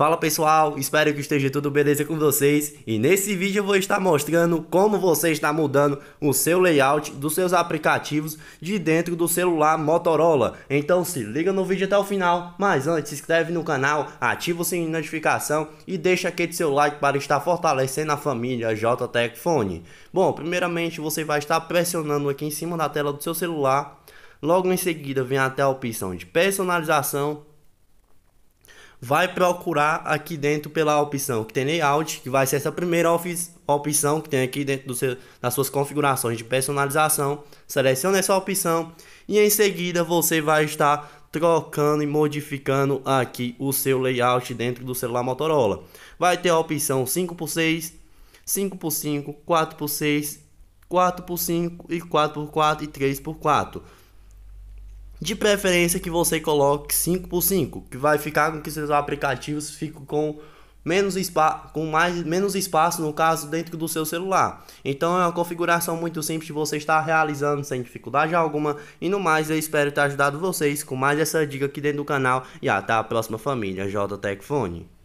Fala pessoal, espero que esteja tudo beleza com vocês e nesse vídeo eu vou estar mostrando como você está mudando o seu layout dos seus aplicativos de dentro do celular Motorola. Então se liga no vídeo até o final, mas antes se inscreve no canal, ativa o sininho de notificação e deixa aquele seu like para estar fortalecendo a família JTEC Phone. Bom, primeiramente você vai estar pressionando aqui em cima da tela do seu celular, logo em seguida vem até a opção de personalização vai procurar aqui dentro pela opção que tem layout, que vai ser essa primeira opção que tem aqui dentro do seu, das suas configurações de personalização. Selecione essa opção e em seguida você vai estar trocando e modificando aqui o seu layout dentro do celular Motorola. Vai ter a opção 5x6, 5x5, 4x6, 4x5 e 4x4 e 3x4. De preferência que você coloque 5 por 5, que vai ficar com que seus aplicativos fiquem com menos espaço, com mais menos espaço no caso dentro do seu celular. Então é uma configuração muito simples de você estar realizando sem dificuldade alguma. E no mais, eu espero ter ajudado vocês com mais essa dica aqui dentro do canal e até a próxima família JTech